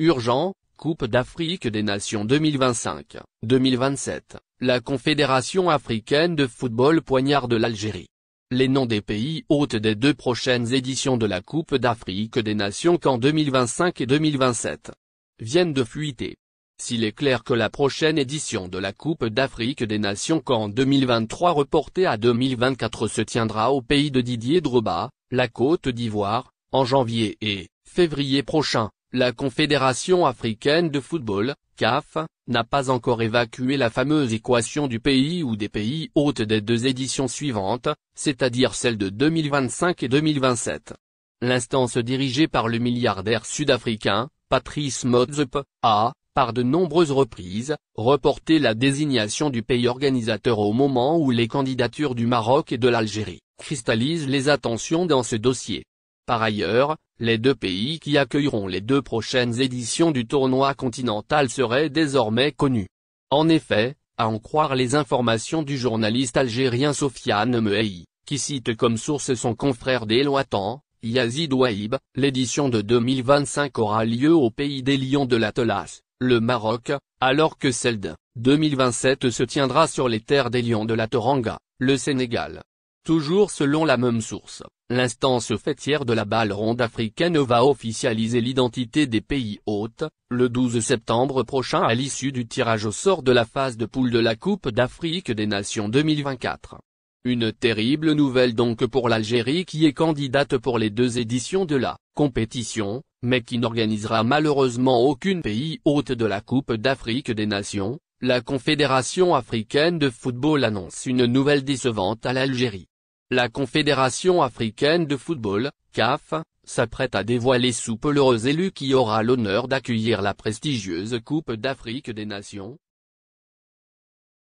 Urgent, Coupe d'Afrique des Nations 2025-2027, la Confédération africaine de football Poignard de l'Algérie. Les noms des pays hôtes des deux prochaines éditions de la Coupe d'Afrique des Nations qu'en 2025 et 2027 viennent de fuiter. S'il est clair que la prochaine édition de la Coupe d'Afrique des Nations qu'en 2023 reportée à 2024 se tiendra au pays de Didier Droba, la Côte d'Ivoire, en janvier et février prochain, la Confédération africaine de football, CAF, n'a pas encore évacué la fameuse équation du pays ou des pays hôtes des deux éditions suivantes, c'est-à-dire celles de 2025 et 2027. L'instance dirigée par le milliardaire sud-africain, Patrice Motsepe, a, par de nombreuses reprises, reporté la désignation du pays organisateur au moment où les candidatures du Maroc et de l'Algérie cristallisent les attentions dans ce dossier. Par ailleurs, les deux pays qui accueilleront les deux prochaines éditions du tournoi continental seraient désormais connus. En effet, à en croire les informations du journaliste algérien Sofiane Mehi, qui cite comme source son confrère des Yazid Waïb, l'édition de 2025 aura lieu au pays des Lions de l'Atlas, le Maroc, alors que celle de 2027 se tiendra sur les terres des Lions de la Toranga, le Sénégal. Toujours selon la même source, L'instance fêtière de la balle ronde africaine va officialiser l'identité des pays hôtes, le 12 septembre prochain à l'issue du tirage au sort de la phase de poule de la Coupe d'Afrique des Nations 2024. Une terrible nouvelle donc pour l'Algérie qui est candidate pour les deux éditions de la compétition, mais qui n'organisera malheureusement aucune pays hôte de la Coupe d'Afrique des Nations, la Confédération africaine de football annonce une nouvelle décevante à l'Algérie. La Confédération africaine de football, CAF, s'apprête à dévoiler sous peu l'heureux élu qui aura l'honneur d'accueillir la prestigieuse Coupe d'Afrique des Nations,